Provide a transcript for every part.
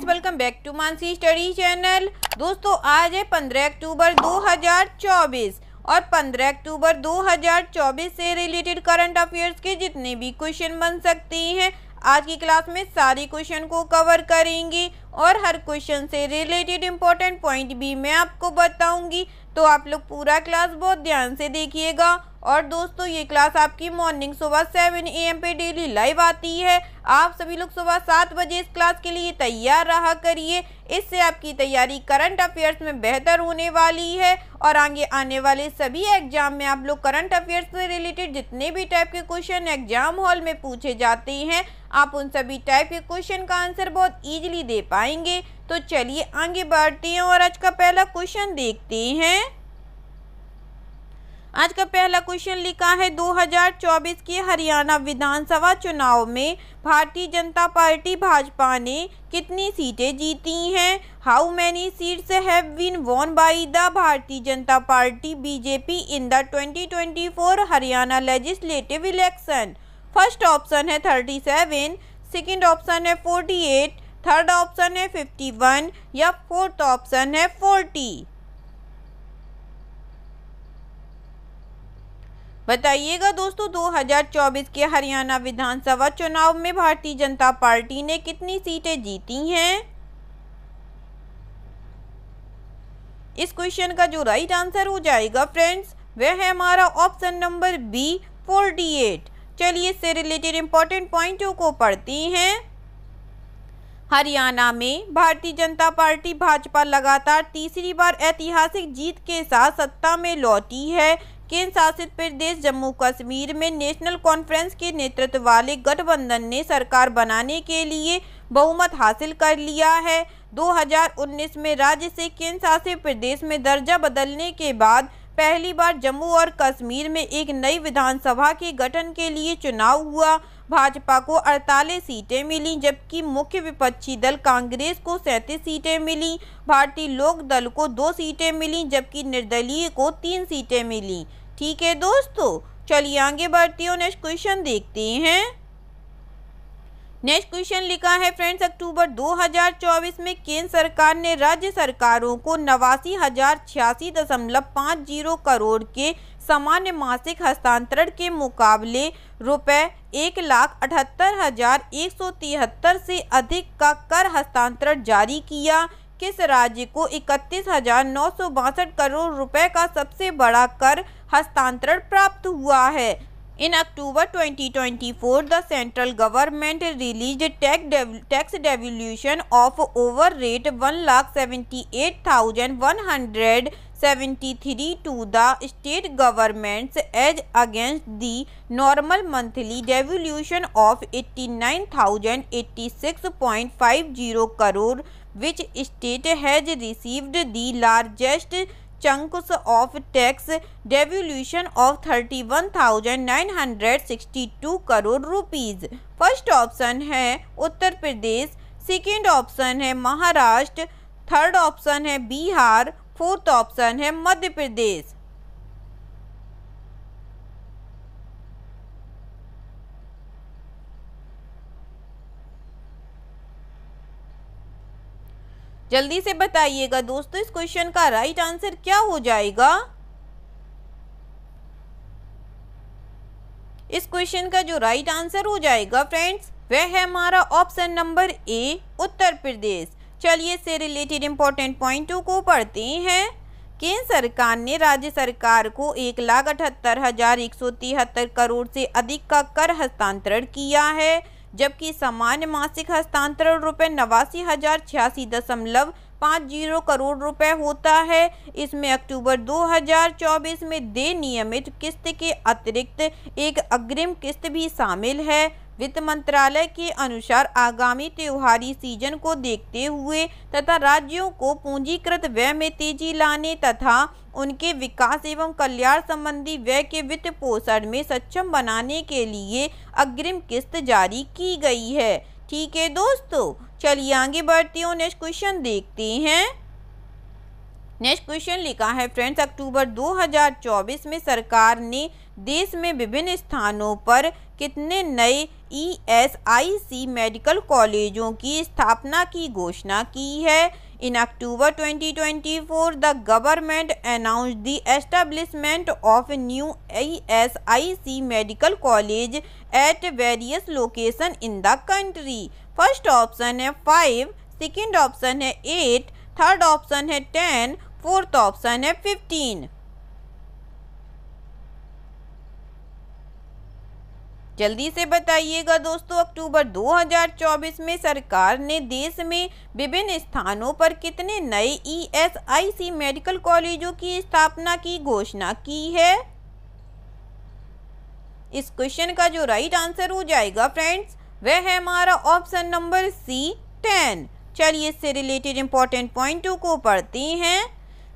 friends welcome back to Mansi study channel दोस्तों आज है 15 अक्टूबर 2024 और 15 अक्टूबर 2024 से रिलेटेड करंट अफेयर्स के जितने भी क्वेश्चन बन सकते हैं आज की क्लास में सारी क्वेश्चन को कवर करेंगी और हर क्वेश्चन से रिलेटेड इम्पोर्टेंट पॉइंट भी मैं आपको बताऊंगी तो आप लोग पूरा क्लास बहुत ध्यान से देखिएगा और दोस्तों ये क्लास आपकी मॉर्निंग सुबह सेवन ए एम पे डेली लाइव आती है आप सभी लोग सुबह सात बजे इस क्लास के लिए तैयार रहा करिए इससे आपकी तैयारी करंट अफेयर्स में बेहतर होने वाली है और आगे आने वाले सभी एग्जाम में आप लोग करंट अफेयर्स से रिलेटेड जितने भी टाइप के क्वेश्चन एग्जाम हॉल में पूछे जाते हैं आप उन सभी टाइप के क्वेश्चन का आंसर बहुत ईजिली दे पाएंगे तो चलिए आगे बढ़ते हैं और आज का पहला क्वेश्चन देखते हैं आज का पहला क्वेश्चन लिखा है 2024 के हरियाणा विधानसभा चुनाव में भारतीय जनता पार्टी भाजपा ने कितनी सीटें जीती हैं how many seats have been won by the Bharatiya Janata Party BJP in the 2024 Haryana legislative election first option है 37 सेकेंड ऑप्शन है 48 थर्ड ऑप्शन है 51 या फोर्थ ऑप्शन है 40 बताइएगा दोस्तों 2024 के हरियाणा विधानसभा चुनाव में भारतीय जनता पार्टी ने कितनी सीटें जीती हैं इस क्वेश्चन का जो राइट आंसर हो जाएगा फ्रेंड्स वह है हमारा option number B forty eight चलिए इससे रिलेटेड इंपॉर्टेंट पॉइंटों को पढ़ती हैं हरियाणा में भारतीय जनता पार्टी भाजपा लगातार तीसरी बार ऐतिहासिक जीत के साथ सत्ता में लौटी है केंद्र शासित प्रदेश जम्मू कश्मीर में नेशनल कॉन्फ्रेंस के नेतृत्व वाले गठबंधन ने सरकार बनाने के लिए बहुमत हासिल कर लिया है 2019 में राज्य से केंद्र शासित प्रदेश में दर्जा बदलने के बाद पहली बार जम्मू और कश्मीर में एक नई विधानसभा के गठन के लिए चुनाव हुआ भाजपा को 48 सीटें मिली जबकि मुख्य विपक्षी दल कांग्रेस को 37 सीटें मिली भारतीय लोक दल को दो सीटें मिली जबकि निर्दलीय को तीन सीटें मिली ठीक है दोस्तों चलिए आगे बढ़ते हो नेक्स्ट क्वेश्चन देखते हैं नेक्स्ट क्वेश्चन लिखा है फ्रेंड्स अक्टूबर 2024 में केंद्र सरकार ने राज्य सरकारों को नवासी हजार छियासी दशमलव पाँच जीरो करोड़ के सामान्य मासिक हस्तांतरण के मुकाबले रुपये एक लाख अठहत्तर हजार एक सौ तिहत्तर से अधिक का कर हस्तांतरण जारी किया किस राज्य को इकतीस हजार नौ सौ बासठ करोड़ रुपए का सबसे बड़ा कर हस्तांतरण प्राप्त हुआ है in October 2024, of over rate one lakh seventy eight thousand one hundred seventy three to the state governments as against the normal monthly revolution of eighty nine thousand eighty six point five zero crore which state has received the largest chunks of tax revolution of thirty one thousand nine hundred sixty two crore rupees first option है उत्तर प्रदेश second option है Maharashtra third option है Bihar fourth option है मध्य प्रदेश जल्दी से बताइएगा दोस्तों इस question का राइट आंसर क्या हो जाएगा इस क्वेश्चन का जो राइट आंसर हो जाएगा फ्रेंड्स वह है हमारा ऑप्शन नंबर ए उत्तर प्रदेश चलिए इससे रिलेटेड इम्पोर्टेंट पॉइंटों को पढ़ते हैं केंद्र सरकार ने राज्य सरकार को एक लाख अठहत्तर हजार एक सौ तिहत्तर करोड़ से अधिक का कर हस्तांतरण किया है जबकि सामान्य मासिक हस्तांतरण रुपये नवासी हजार छियासी दशमलव पाँच जीरो करोड़ रुपए होता है इसमें अक्टूबर 2024 में दे नियमित किस्त के अतिरिक्त एक अग्रिम किस्त भी शामिल है वित्त मंत्रालय के अनुसार आगामी त्योहारी सीजन को देखते हुए तथा राज्यों को पूंजीकृत व्यय में तेजी लाने तथा उनके विकास एवं कल्याण संबंधी व्यय के वित्त पोषण में सक्षम बनाने के लिए अग्रिम किस्त जारी की गई है ठीक है दोस्तों चलिए आगे बढ़ती हूँ नेक्स्ट क्वेश्चन देखते हैं नेक्स्ट क्वेश्चन लिखा है फ्रेंड्स अक्टूबर 2024 में सरकार ने देश में विभिन्न स्थानों पर कितने नए ईएसआईसी मेडिकल कॉलेजों की स्थापना की घोषणा की है in October 2024 the government announce the establishment of new E S I C medical college at various location in the country first option है फाइव सेकेंड ऑप्शन है एट थर्ड ऑप्शन है टेन फोर्थ ऑप्शन है fifteen जल्दी से बताइएगा दोस्तों अक्टूबर 2024 में सरकार ने देश में विभिन्न स्थानों पर कितने नए ईएसआईसी e मेडिकल कॉलेजों की स्थापना की घोषणा की है इस क्वेश्चन का जो राइट आंसर हो जाएगा फ्रेंड्स वह है हमारा ऑप्शन नंबर सी टेन चलिए इससे रिलेटेड इंपॉर्टेंट पॉइंटों को पढ़ते हैं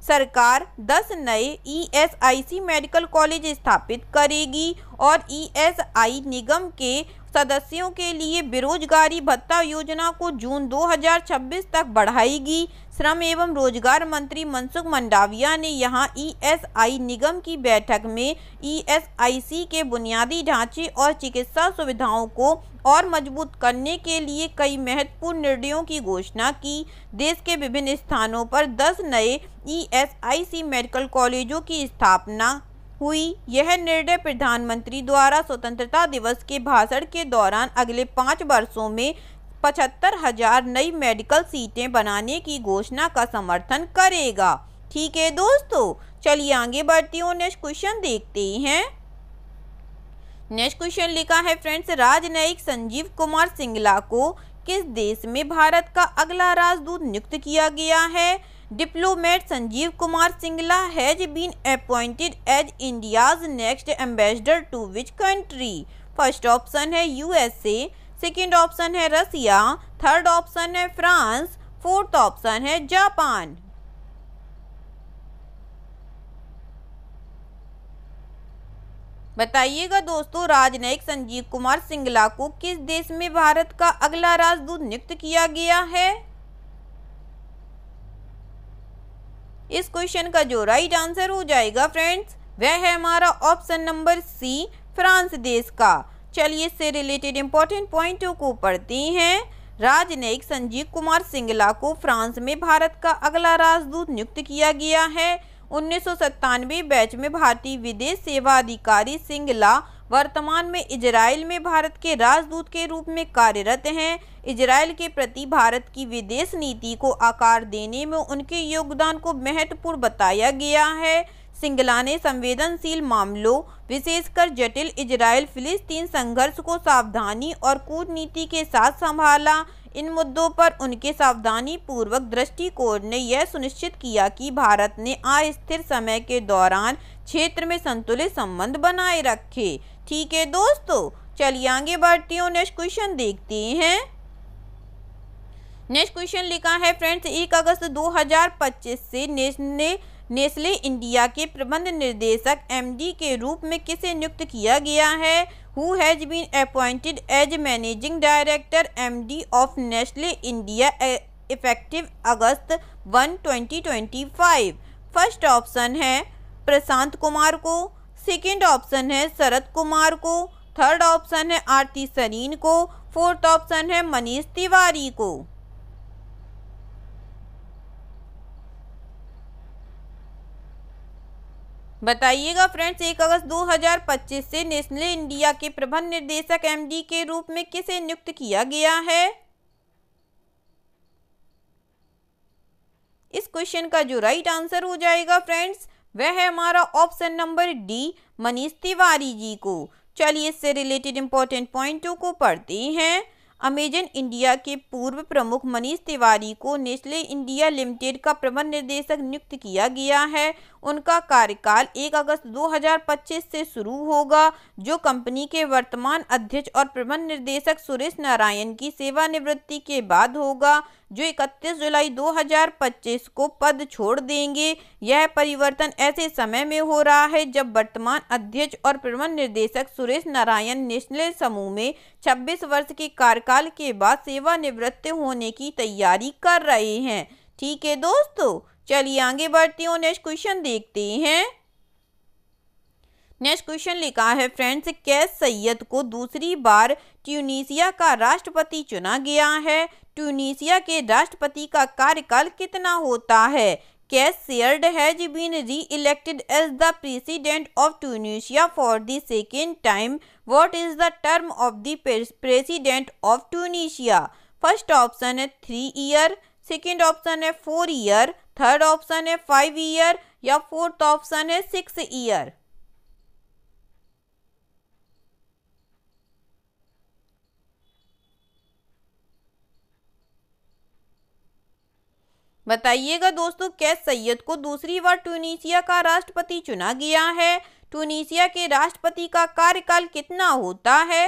सरकार 10 नए ईएसआईसी e मेडिकल कॉलेज स्थापित करेगी और ईएसआई e निगम के सदस्यों के लिए बेरोजगारी भत्ता योजना को जून 2026 तक बढ़ाएगी श्रम एवं रोजगार मंत्री मनसुख मंडाविया ने यहां ईएसआई e निगम की बैठक में ईएसआईसी e के बुनियादी ढांचे और चिकित्सा सुविधाओं को और मजबूत करने के लिए कई महत्वपूर्ण निर्णयों की घोषणा की देश के विभिन्न स्थानों पर 10 नए ईएसआईसी e मेडिकल कॉलेजों की स्थापना हुई यह निर्णय प्रधानमंत्री द्वारा स्वतंत्रता दिवस के भाषण के दौरान अगले पाँच वर्षों में पचहत्तर हजार नई मेडिकल सीटें बनाने की घोषणा का समर्थन करेगा ठीक है दोस्तों चलिए आगे बढ़ती हूँ नेक्स्ट क्वेश्चन देखते हैं नेक्स्ट क्वेश्चन लिखा है फ्रेंड्स राजनयिक संजीव कुमार सिंगला को किस देश में भारत का अगला राजदूत नियुक्त किया गया है diplomat Sanjeev Kumar Singla has been appointed as India's next ambassador to which country first option है यूएसए सेकेंड ऑप्शन है रसिया थर्ड ऑप्शन है फ्रांस फोर्थ ऑप्शन है जापान बताइएगा दोस्तों राजनयिक संजीव कुमार सिंगला को किस देश में भारत का अगला राजदूत नियुक्त किया गया है इस क्वेश्चन का जो राइट आंसर हो जाएगा फ्रेंड्स वह है हमारा ऑप्शन नंबर सी फ्रांस देश का चलिए इससे रिलेटेड इम्पोर्टेंट पॉइंटों को पढ़ते हैं राजनयिक संजीव कुमार सिंगला को फ्रांस में भारत का अगला राजदूत नियुक्त किया गया है उन्नीस बैच में भारतीय विदेश सेवा अधिकारी सिंगला वर्तमान में इजराइल में भारत के राजदूत के रूप में कार्यरत हैं इजराइल के प्रति भारत की विदेश नीति को आकार देने में उनके योगदान को महत्वपूर्ण बताया गया है सिंगला ने संवेदनशील मामलों विशेषकर जटिल इजराइल फिलिस्तीन संघर्ष को सावधानी और कूटनीति के साथ संभाला इन मुद्दों पर उनके सावधानी पूर्वक दृष्टिकोण ने यह सुनिश्चित किया कि भारत ने अस्थिर समय के दौरान क्षेत्र में संतुलित संबंध बनाए रखे ठीक है दोस्तों चलिए आगे बढ़ती हूँ नेक्स्ट क्वेश्चन देखते हैं नेक्स्ट क्वेश्चन लिखा है फ्रेंड्स एक अगस्त 2025 से नेशनल नेस्ले इंडिया के प्रबंध निर्देशक एमडी के रूप में किसे नियुक्त किया गया है who has been appointed as managing director MD of Nestle India effective August one twenty twenty five first option है प्रशांत कुमार को सेकेंड ऑप्शन है शरद कुमार को थर्ड ऑप्शन है आरती सरीन को फोर्थ ऑप्शन है मनीष तिवारी को बताइएगा फ्रेंड्स एक अगस्त 2025 से नेशनल इंडिया के प्रबंध निर्देशक एमडी के रूप में किसे नियुक्त किया गया है इस क्वेश्चन का जो राइट आंसर हो जाएगा फ्रेंड्स वह है हमारा option number D Manish Tiwari ji को चलिए इससे रिलेटेड इंपॉर्टेंट पॉइंटों को पढ़ते हैं अमेजन इंडिया के पूर्व प्रमुख मनीष तिवारी को नेस्ले इंडिया लिमिटेड का प्रबंध निर्देशक नियुक्त किया गया है उनका कार्यकाल 1 अगस्त 2025 से शुरू होगा जो कंपनी के वर्तमान अध्यक्ष और प्रबंध निर्देशक सुरेश नारायण की सेवानिवृत्ति के बाद होगा जो 31 जुलाई 2025 को पद छोड़ देंगे यह परिवर्तन ऐसे समय में हो रहा है जब वर्तमान अध्यक्ष और प्रबंध निर्देशक सुरेश नारायण नेशनल समूह में 26 वर्ष के कार्यकाल के बाद सेवानिवृत्त होने की तैयारी कर रहे हैं ठीक है दोस्तों चलिए आगे बढ़ती हूँ नेक्स्ट क्वेश्चन देखते हैं नेक्स्ट क्वेश्चन लिखा है फ्रेंड्स कैस सैयद को दूसरी बार ट्यूनीसिया का राष्ट्रपति चुना गया है ट्यूनीसिया के राष्ट्रपति का कार्यकाल कितना होता है Kais Saied has been reelected as the president of Tunisia for the second time what is the term of the president of Tunisia first option है थ्री ईयर सेकेंड ऑप्शन है फोर ईयर थर्ड ऑप्शन है five year या fourth option है six year बताइएगा दोस्तों कैस सैयद को दूसरी बार Tunisia का राष्ट्रपति चुना गया है ट्यूनीशिया के राष्ट्रपति का कार्यकाल कितना होता है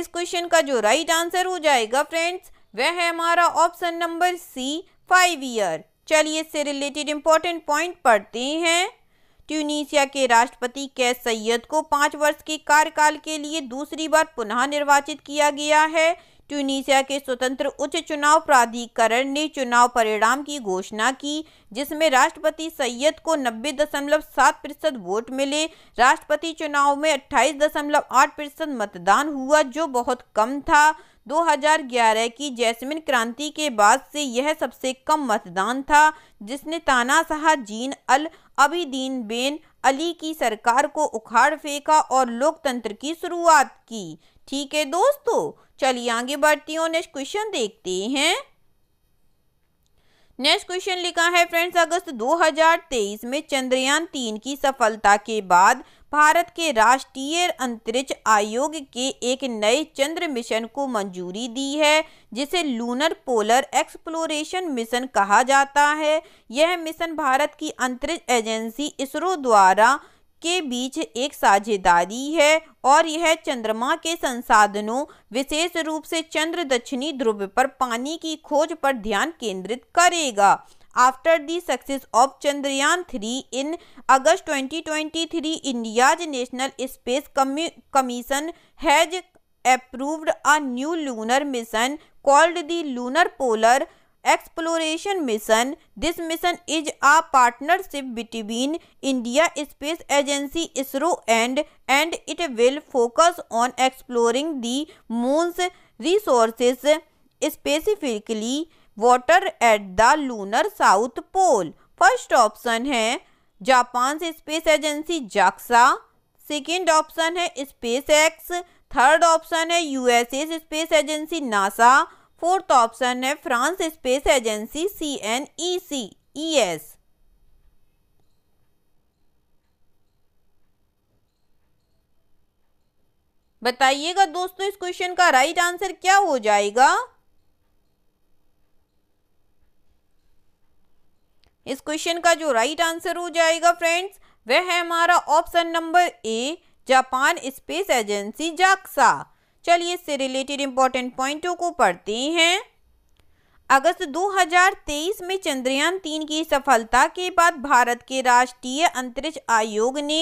इस क्वेश्चन का जो राइट आंसर हो जाएगा फ्रेंड्स वह है हमारा option number C five year चलिए इससे रिलेटेड इम्पोर्टेंट पॉइंट पढ़ते हैं ट्यूनीसिया के राष्ट्रपति कैस सैयद को पाँच वर्ष के कार्यकाल के लिए दूसरी बार पुनः निर्वाचित किया गया है ट्यूनीसिया के स्वतंत्र उच्च चुनाव प्राधिकरण ने चुनाव परिणाम की घोषणा की जिसमें राष्ट्रपति सैयद को नब्बे दशमलव सात प्रतिशत वोट मिले राष्ट्रपति चुनाव में अट्ठाईस दशमलव आठ प्रतिशत मतदान हुआ जो बहुत कम था 2011 की जैस्मिन क्रांति के बाद से यह सबसे कम मतदान था जिसने तानाशाह Zine El Abidine Ben Ali की सरकार को उखाड़ फेंका और लोकतंत्र की शुरुआत की ठीक है दोस्तों चलिए आगे बढ़ती हूँ नेक्स्ट क्वेश्चन देखते हैं नेक्स्ट क्वेश्चन लिखा है फ्रेंड्स अगस्त 2023 में चंद्रयान तीन की सफलता के बाद भारत के राष्ट्रीय अंतरिक्ष आयोग के एक नए चंद्र मिशन को मंजूरी दी है जिसे लूनर पोलर एक्सप्लोरेशन मिशन कहा जाता है यह मिशन भारत की अंतरिक्ष एजेंसी इसरो द्वारा के बीच एक साझेदारी है और यह चंद्रमा के संसाधनों विशेष रूप से चंद्र दक्षिणी ध्रुव पर पानी की खोज पर ध्यान केंद्रित करेगा After the success of Chandrayaan 3 in August 2023, India's National Space Commission has approved a new lunar mission called the Lunar Polar exploration mission this mission is a partnership between india space agency isro and and it will focus on exploring the moon's resources specifically water at the lunar south pole first option है Japan से space agency JAXA second option है SpaceX third option है USA space agency NASA fourth option है France space agency C N E C E S बताइएगा दोस्तों इस question का right answer क्या हो जाएगा इस क्वेश्चन का जो राइट आंसर हो जाएगा फ्रेंड्स वह है हमारा option number A Japan space agency JAXA चलिए इससे रिलेटेड इंपॉर्टेंट पॉइंटों को पढ़ते हैं अगस्त 2023 में चंद्रयान तीन की सफलता के बाद भारत के राष्ट्रीय अंतरिक्ष आयोग ने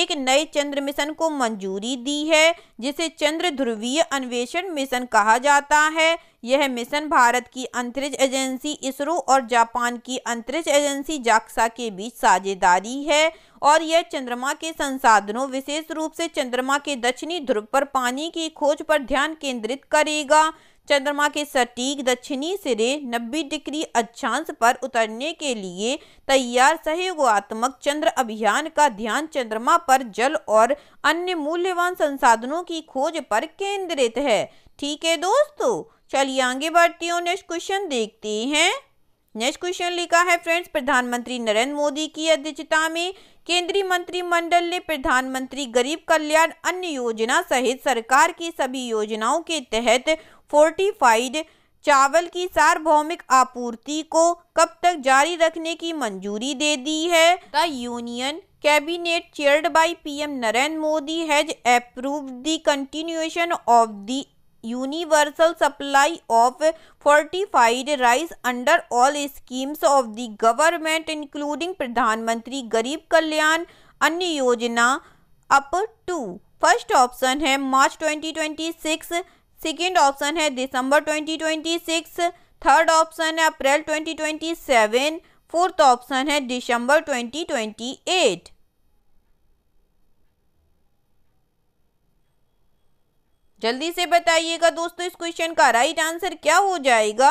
एक नए चंद्र मिशन को मंजूरी दी है जिसे चंद्र ध्रुवीय अन्वेषण मिशन कहा जाता है यह मिशन भारत की अंतरिक्ष एजेंसी इसरो और जापान की अंतरिक्ष एजेंसी जाक्सा के बीच साझेदारी है और यह चंद्रमा के संसाधनों विशेष रूप से चंद्रमा के दक्षिणी ध्रुव पर पानी की खोज पर ध्यान केंद्रित करेगा चंद्रमा के सटीक दक्षिणी सिरे 90 डिग्री अक्षांश पर उतरने के लिए तैयार सहयोगात्मक चंद्र अभियान का ध्यान चंद्रमा पर जल और अन्य मूल्यवान संसाधनों की खोज पर केंद्रित है ठीक है दोस्तों चलिए आगे बढ़ती हूँ नेक्स्ट क्वेश्चन देखते हैं नेक्स्ट क्वेश्चन लिखा है फ्रेंड्स प्रधानमंत्री नरेंद्र मोदी की अध्यक्षता में केंद्रीय मंत्रिमंडल ने प्रधानमंत्री गरीब कल्याण अन्न योजना सहित सरकार की सभी योजनाओं के तहत फोर्टिफाइड चावल की सार्वभौमिक आपूर्ति को कब तक जारी रखने की मंजूरी दे दी है the union cabinet chaired P M Narendra Modi has approve the continuation of the universal supply of fortified rice under all schemes of the government including प्रधानमंत्री गरीब कल्याण अन्य योजना अप टू फर्स्ट ऑप्शन है मार्च 2026 सेकेंड ऑप्शन है दिसंबर 2026 थर्ड ऑप्शन है अप्रैल 2027 fourth option है दिसंबर 2028 जल्दी से बताइएगा दोस्तों इस क्वेश्चन का राइट आंसर क्या हो जाएगा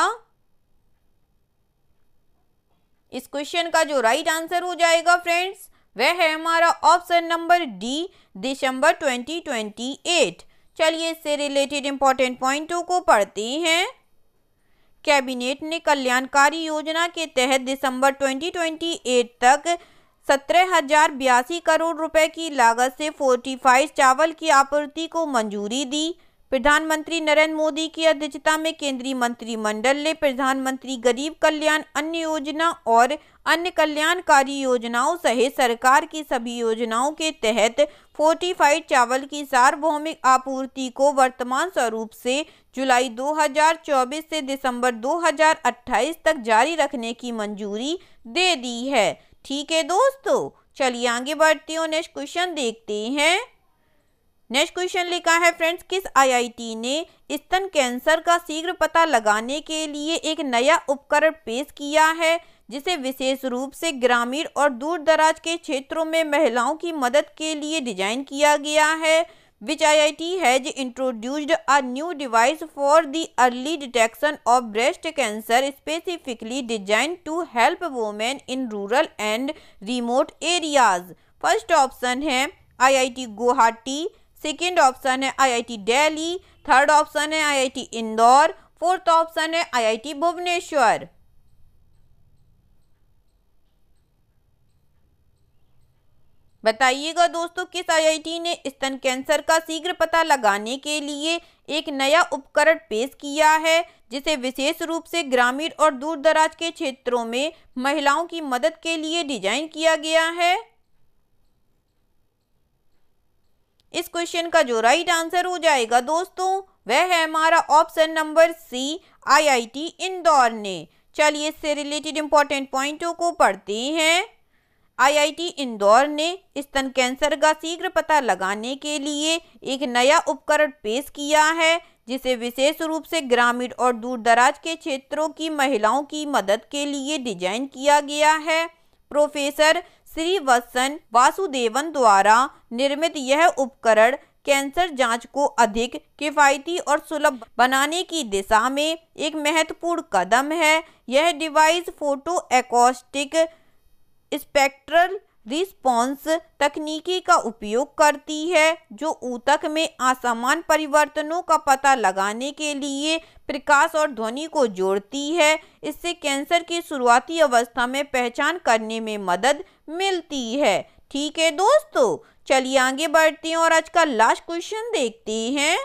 इस क्वेश्चन का जो राइट आंसर हो जाएगा फ्रेंड्स वह है हमारा ऑप्शन नंबर डी दिसंबर 2028 चलिए इससे रिलेटेड इम्पॉर्टेंट पॉइंटों को पढ़ते हैं कैबिनेट ने कल्याणकारी योजना के तहत दिसंबर 2028 तक सत्रह हजार करोड़ रुपए की लागत से फोर्टिफाइड चावल की आपूर्ति को मंजूरी दी प्रधानमंत्री नरेंद्र मोदी की अध्यक्षता में केंद्रीय मंत्रिमंडल ने प्रधानमंत्री गरीब कल्याण अन्य योजना और अन्य कल्याणकारी योजनाओं सहित सरकार की सभी योजनाओं के तहत फोर्टिफाइड चावल की सार्वभौमिक आपूर्ति को वर्तमान स्वरूप से जुलाई 2024 से दिसंबर 2028 तक जारी रखने की मंजूरी दे दी है ठीक है दोस्तों चलिए आगे बढ़ती हो नेक्स्ट क्वेश्चन देखते हैं नेक्स्ट क्वेश्चन लिखा है फ्रेंड्स किस आईआईटी ने स्तन कैंसर का शीघ्र पता लगाने के लिए एक नया उपकरण पेश किया है जिसे विशेष रूप से ग्रामीण और दूर दराज के क्षेत्रों में महिलाओं की मदद के लिए डिजाइन किया गया है which I I T has introduced a new device for the early detection of breast cancer specifically design to help women in rural and remote areas first option है I I T Guwahati second option है I I T Delhi third option है I I T Indore fourth option है I I T Bhubaneswar बताइएगा दोस्तों किस IIT ने स्तन cancer का शीघ्र पता लगाने के लिए एक नया उपकरण पेश किया है जिसे विशेष रूप से ग्रामीण और दूरदराज के क्षेत्रों में महिलाओं की मदद के लिए डिजाइन किया गया है इस क्वेश्चन का जो राइट आंसर हो जाएगा दोस्तों वह है हमारा option number C IIT Indore ने चलिए इससे रिलेटेड इंपॉर्टेंट पॉइंटों को पढ़ते हैं आईआईटी इंदौर ने स्तन कैंसर का शीघ्र पता लगाने के लिए एक नया उपकरण पेश किया है जिसे विशेष रूप से ग्रामीण और दूरदराज के क्षेत्रों की महिलाओं की मदद के लिए डिजाइन किया गया है प्रोफेसर श्रीवत्सन वासुदेवन द्वारा निर्मित यह उपकरण कैंसर जांच को अधिक किफ़ायती और सुलभ बनाने की दिशा में एक महत्वपूर्ण कदम है यह device photo acoustic spectral response तकनीकी का उपयोग करती है जो ऊतक में असमान परिवर्तनों का पता लगाने के लिए प्रकाश और ध्वनि को जोड़ती है इससे कैंसर की शुरुआती अवस्था में पहचान करने में मदद मिलती है ठीक है दोस्तों चलिए आगे बढ़ते हैं और आज का लास्ट क्वेश्चन देखते हैं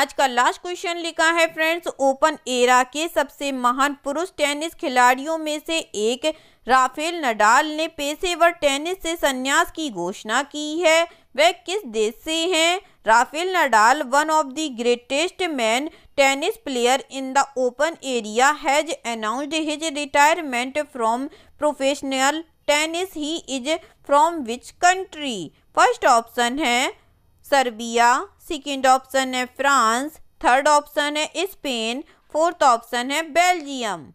आज का लास्ट क्वेश्चन लिखा है फ्रेंड्स ओपन एरा के सबसे महान पुरुष टेनिस खिलाड़ियों में से एक राफेल नडाल ने पेशेवर टेनिस से संन्यास की घोषणा की है वह किस देश से हैं Rafael Nadal one of the greatest man tennis player in the open area has announced his retirement from professional tennis he is from which country first option है सर्बिया सेकेंड ऑप्शन है फ्रांस थर्ड ऑप्शन है Spain fourth option है Belgium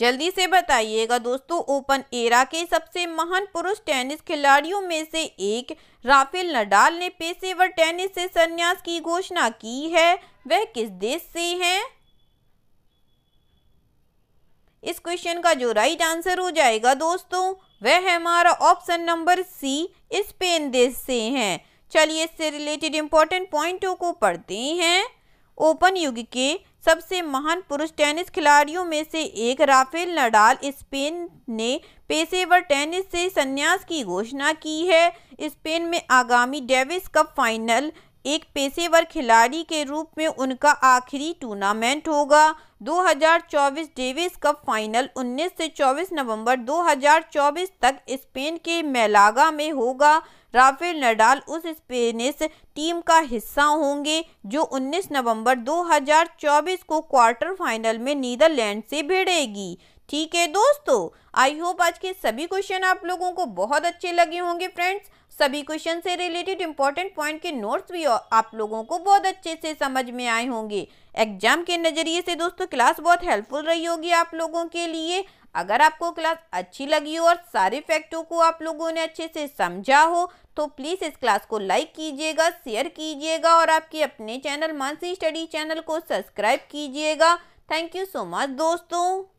जल्दी से बताइएगा दोस्तों open era के सबसे महान पुरुष टेनिस खिलाड़ियों में से एक राफेल नडाल ने पेशेवर टेनिस से संन्यास की घोषणा की है वह किस देश से हैं इस क्वेश्चन का जो राइट आंसर हो जाएगा दोस्तों वह है हमारा ऑप्शन नंबर सी स्पेन देश से हैं चलिए इससे रिलेटेड इम्पोर्टेंट पॉइंटों को पढ़ते हैं ओपन युग के सबसे महान पुरुष टेनिस खिलाड़ियों में से एक राफेल नडाल स्पेन ने पेशेवर टेनिस से संन्यास की घोषणा की है स्पेन में आगामी डेविस कप फाइनल एक पेशेवर खिलाड़ी के रूप में उनका आखिरी टूर्नामेंट होगा 2024 डेविस कप फाइनल 19 से 24 नवंबर 2024 तक स्पेन के मेलागा में होगा राफेल नडाल उस स्पेनिश टीम का हिस्सा होंगे जो 19 नवंबर 2024 को क्वार्टर फाइनल में नीदरलैंड से भिड़ेगी ठीक है दोस्तों आई होप आज के सभी क्वेश्चन आप लोगों को बहुत अच्छे लगे होंगे फ्रेंड्स सभी क्वेश्चन से रिलेटेड इंपॉर्टेंट पॉइंट के नोट्स भी आप लोगों को बहुत अच्छे से समझ में आए होंगे एग्जाम के नज़रिए से दोस्तों क्लास बहुत हेल्पफुल रही होगी आप लोगों के लिए अगर आपको क्लास अच्छी लगी हो और सारे फैक्टों को आप लोगों ने अच्छे से समझा हो तो प्लीज़ इस क्लास को लाइक कीजिएगा शेयर कीजिएगा और आपके अपने चैनल मानसी स्टडी चैनल को सब्सक्राइब कीजिएगा थैंक यू सो मच दोस्तों